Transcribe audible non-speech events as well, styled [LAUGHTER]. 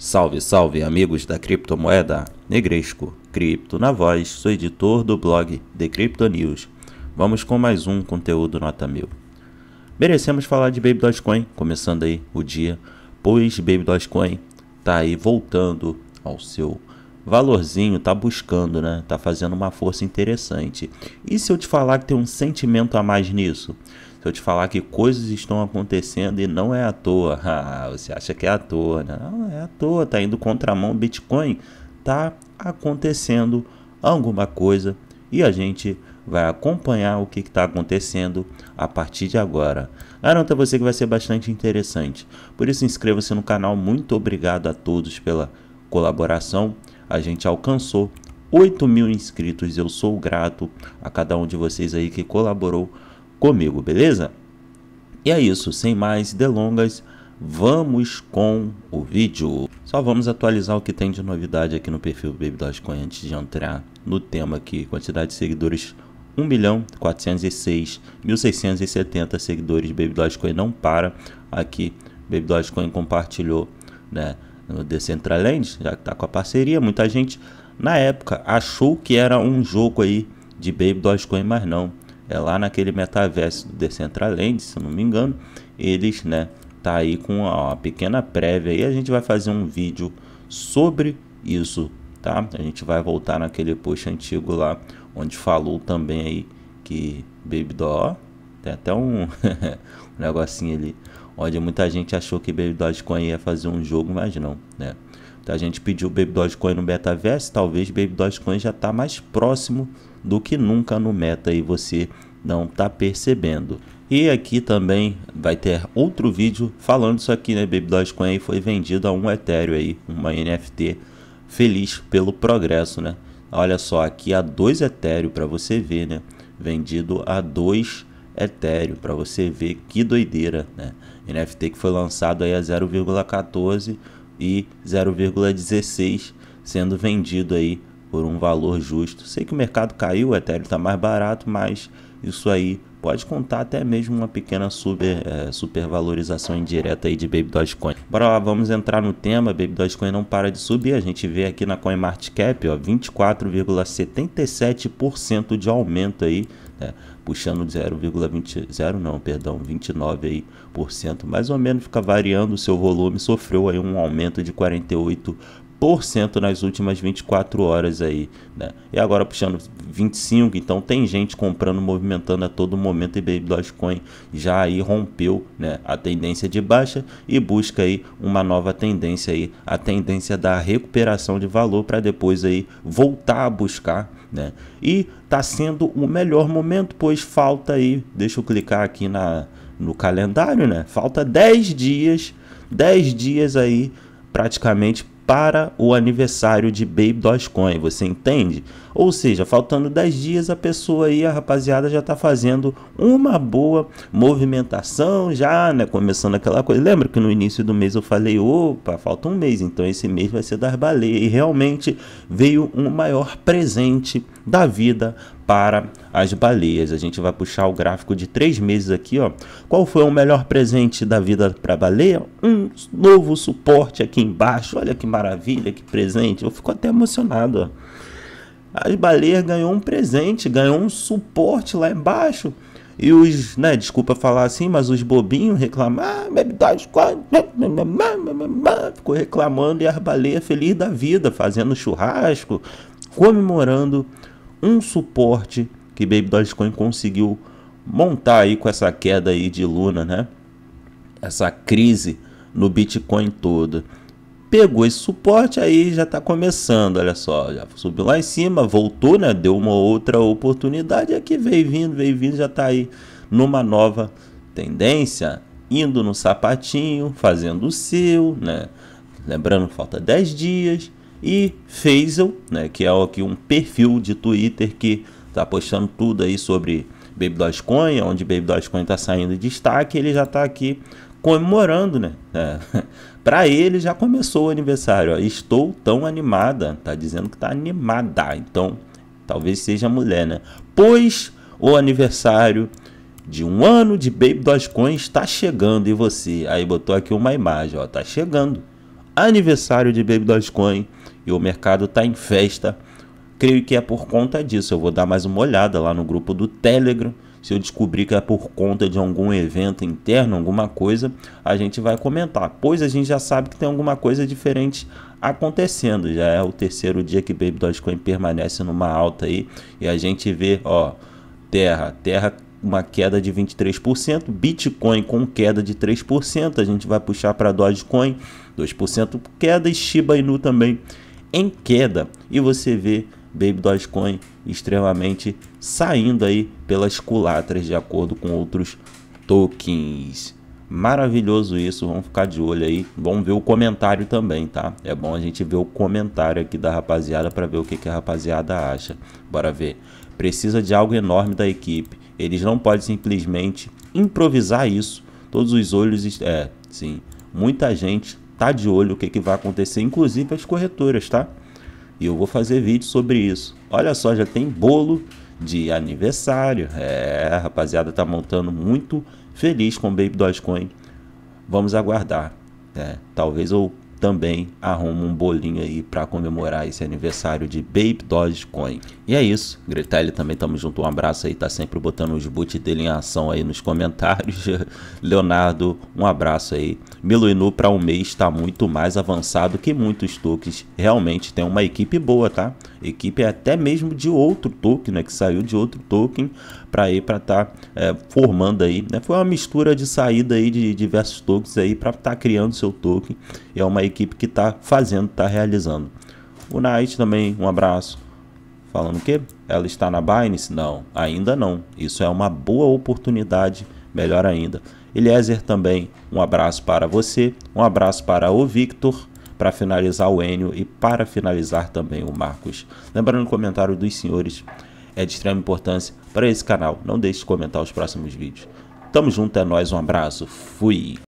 Salve, salve, amigos da criptomoeda Negresco, cripto na voz, sou editor do blog The Crypto News. Vamos com mais um conteúdo nota mil. Merecemos falar de Baby Dogecoin, começando aí o dia, pois Baby Dogecoin tá aí voltando ao seu valorzinho, tá buscando, né? Tá fazendo uma força interessante. E se eu te falar que tem um sentimento a mais nisso? Se eu te falar que coisas estão acontecendo e não é à toa, [LAUGHS] ah, você acha que é à toa, né? Não é à toa, tá indo contra a mão Bitcoin, tá acontecendo alguma coisa e a gente vai acompanhar o que está acontecendo a partir de agora. Garanto a você que vai ser bastante interessante. Por isso, inscreva-se no canal. Muito obrigado a todos pela colaboração. A gente alcançou 8 mil inscritos. Eu sou grato a cada um de vocês aí que colaborou comigo, beleza? E é isso, sem mais delongas, vamos com o vídeo. Só vamos atualizar o que tem de novidade aqui no perfil do Baby Dogecoin antes de entrar no tema aqui, quantidade de seguidores 1 milhão 406 seguidores Baby Dogecoin não para aqui Baby Dogecoin compartilhou né no Decentraland já que tá com a parceria muita gente na época achou que era um jogo aí de Baby Dogecoin mas não é lá naquele metaverso do Decentraland, se não me engano, eles, né, tá aí com uma pequena prévia e a gente vai fazer um vídeo sobre isso, tá? A gente vai voltar naquele post antigo lá onde falou também aí que BabyDoll tem até um, [LAUGHS] um negocinho ali onde muita gente achou que BabyDoll Dogecoin ia fazer um jogo, mas não, né? A gente pediu Baby Dogecoin no Metaverse, talvez Baby Dogecoin já está mais próximo do que nunca no meta e você não está percebendo. E aqui também vai ter outro vídeo falando isso aqui, né? Baby Dogecoin aí foi vendido a um Ethereum aí, uma NFT. Feliz pelo progresso, né? Olha só, aqui a 2 Ethereum para você ver, né? Vendido a 2 Ethereum para você ver que doideira, né? NFT que foi lançado aí a 0,14 e 0,16 sendo vendido aí por um valor justo. Sei que o mercado caiu, o Ethereum está mais barato, mas isso aí pode contar até mesmo uma pequena super, é, supervalorização indireta aí de Baby Dogecoin. Bora lá, vamos entrar no tema. Baby Dogecoin não para de subir. A gente vê aqui na CoinMarketCap, ó, 24,77% de aumento aí. Né? puxando 0,20, não, perdão, 29 aí por cento, mais ou menos fica variando o seu volume, sofreu aí um aumento de 48 nas últimas 24 horas aí, né? E agora puxando 25, então tem gente comprando, movimentando a todo momento e Baby Dogecoin já aí rompeu, né, a tendência de baixa e busca aí uma nova tendência aí, a tendência da recuperação de valor para depois aí voltar a buscar né? E está sendo o melhor momento, pois falta aí, deixa eu clicar aqui na, no calendário, né? Falta 10 dias, 10 dias aí praticamente para o aniversário de Baby Dogecoin, você entende? Ou seja, faltando 10 dias a pessoa aí, a rapaziada já está fazendo uma boa movimentação já, né, começando aquela coisa. Lembra que no início do mês eu falei, opa, falta um mês, então esse mês vai ser das baleias. E realmente veio um maior presente da vida para as baleias. A gente vai puxar o gráfico de três meses aqui, ó. Qual foi o melhor presente da vida para a baleia? Um novo suporte aqui embaixo. Olha que maravilha, que presente. Eu fico até emocionado, ó. As baleias ganhou um presente, ganhou um suporte lá embaixo. E os, né, desculpa falar assim, mas os bobinhos reclamar, ah, [LAUGHS] ficou reclamando e as baleias feliz da vida, fazendo churrasco, comemorando um suporte que Baby Dogecoin conseguiu montar aí com essa queda aí de Luna, né? Essa crise no Bitcoin todo. Pegou esse suporte aí já está começando, olha só, já subiu lá em cima, voltou, né? Deu uma outra oportunidade aqui é veio vindo, veio vindo, já está aí numa nova tendência, indo no sapatinho, fazendo o seu, né? Lembrando, falta 10 dias. E Faisal, né, que é aqui um perfil de Twitter que está postando tudo aí sobre Baby Dogecoin, onde Baby Dogecoin está saindo destaque, ele já está aqui comemorando, né? É. [LAUGHS] Para ele já começou o aniversário. Ó. Estou tão animada, tá dizendo que tá animada. Então, talvez seja mulher, né? Pois o aniversário de um ano de Baby Dogecoin está chegando e você aí botou aqui uma imagem, ó, tá chegando aniversário de Baby Dogecoin e o mercado está em festa. Creio que é por conta disso. Eu vou dar mais uma olhada lá no grupo do Telegram. Se eu descobrir que é por conta de algum evento interno, alguma coisa, a gente vai comentar. Pois a gente já sabe que tem alguma coisa diferente acontecendo. Já é o terceiro dia que Baby Dogecoin permanece numa alta aí. E a gente vê, ó, terra, terra uma queda de 23%, Bitcoin com queda de 3%, a gente vai puxar para Dogecoin, 2% queda e Shiba Inu também em queda. E você vê Baby Dogecoin extremamente saindo aí pelas culatras de acordo com outros tokens. Maravilhoso isso, vamos ficar de olho aí. Vamos ver o comentário também, tá? É bom a gente ver o comentário aqui da rapaziada para ver o que, que a rapaziada acha. Bora ver. Precisa de algo enorme da equipe. Eles não podem simplesmente improvisar isso. Todos os olhos. É, sim. Muita gente tá de olho o que, que vai acontecer, inclusive as corretoras, tá? E eu vou fazer vídeo sobre isso. Olha só, já tem bolo de aniversário. É, a rapaziada tá montando muito feliz com o Baby Dogecoin. Vamos aguardar. É, talvez eu também arruma um bolinho aí para comemorar esse aniversário de Babe Dogecoin. E é isso, Gretel também tamo junto, um abraço aí, tá sempre botando os boot dele em ação aí nos comentários. [LAUGHS] Leonardo, um abraço aí. Miluinu para um mês está muito mais avançado que muitos toques, realmente tem uma equipe boa, tá? equipe é até mesmo de outro token, né, que saiu de outro token para ir para estar tá, é, formando aí, né? Foi uma mistura de saída aí de diversos tokens aí para estar tá criando seu token. É uma equipe que está fazendo, está realizando. O Night também, um abraço. Falando que ela está na Binance? Não, ainda não. Isso é uma boa oportunidade, melhor ainda. Eliezer também, um abraço para você, um abraço para o Victor para finalizar o Enio e para finalizar também o Marcos. Lembrando o comentário dos senhores é de extrema importância para esse canal. Não deixe de comentar os próximos vídeos. Tamo junto, é nóis, um abraço, fui!